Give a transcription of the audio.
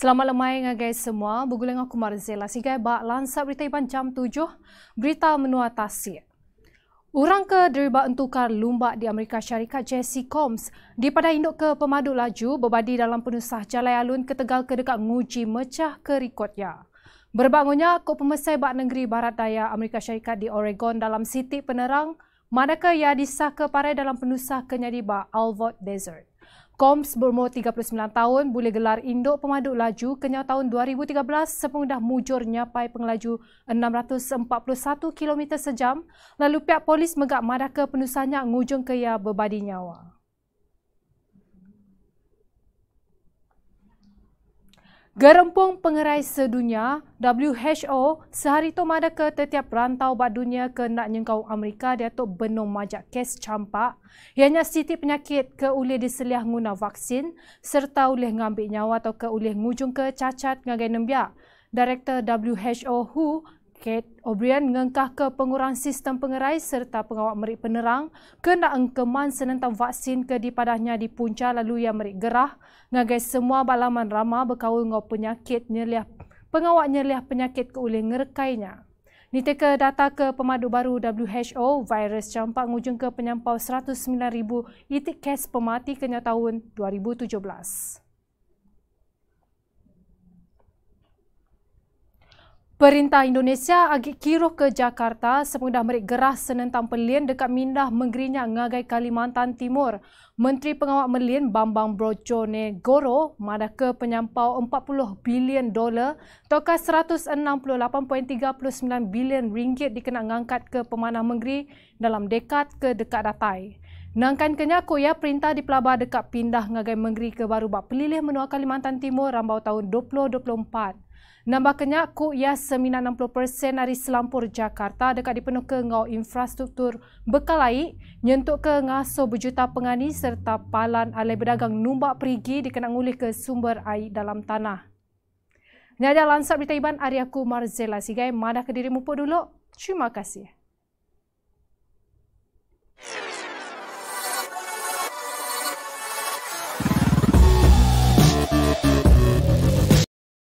Selamat lemai dengan guys semua. Bergulang aku Marzella. Sigai bak lansap berita iban jam 7. Berita menua tasik. Orang ke deriba entukar lumbak di Amerika Syarikat Jesse Combs di dipada induk ke pemadu laju berbadi dalam penusah jalan alun ke Tegal ke dekat Nguji mecah ke rikotnya. Berbangunnya, kok pemesai bak negeri barat daya Amerika Syarikat di Oregon dalam sitik penerang manakah ia disah ke parai dalam penusah kenyadi bak Alvord Desert. Koms berumur 39 tahun boleh gelar induk pemadu laju kenyataan tahun 2013 dah mujur nyapai pengelaju 641 km sejam lalu pihak polis megak madaka penusanya ngujung keya berbadi nyawa. Gerempung pengerai sedunia WHO sehari itu mada ke tetiap rantau bat dunia ke nak nyengkau Amerika dia tu benum majak kes campak. Ianya siti penyakit ke uli diseliah guna vaksin serta uli ngambil nyawa atau ke uli ngujung ke cacat ngagai nembiak. Direktur WHO Hu Kate O'Brien mengengkah ke pengurang sistem pengerai serta pengawal merik penerang kena engkeman senentang vaksin ke dipadahnya di punca lalu yang merik gerah ngagai semua balaman ramah berkawal dengan penyakit nyeliah pengawal nyeliah penyakit ke ulih ngerekainya. Nite ke data ke pemadu baru WHO, virus campak ngujung ke penyampau 109,000 itik kes pemati kenyataan 2017. Perintah Indonesia agak kiruh ke Jakarta semudah merik geras senentang pelian dekat Mindah Menggerinya Ngagai Kalimantan Timur. Menteri Pengawal Melian Bambang Brojo Negoro ke penyampau 40 bilion dolar tokas 168.39 bilion ringgit dikena ngangkat ke pemanah menggeri dalam dekad ke dekat datai. Nangkan kenyaku ya perintah di pelabar dekat pindah ngagai menggeri ke baru bak pelilih menua Kalimantan Timur rambau tahun 2024. Nambah kenyaku ya seminar 60% dari Selampur Jakarta dekat dipenuh ke ngau infrastruktur bekal air nyentuk ke ngaso berjuta pengani serta palan alai berdagang numbak perigi dikena ngulih ke sumber air dalam tanah. Nyajar lansap berita iban Ariaku Marzela Sigai. Madah ke diri mumpuk dulu. Terima kasih.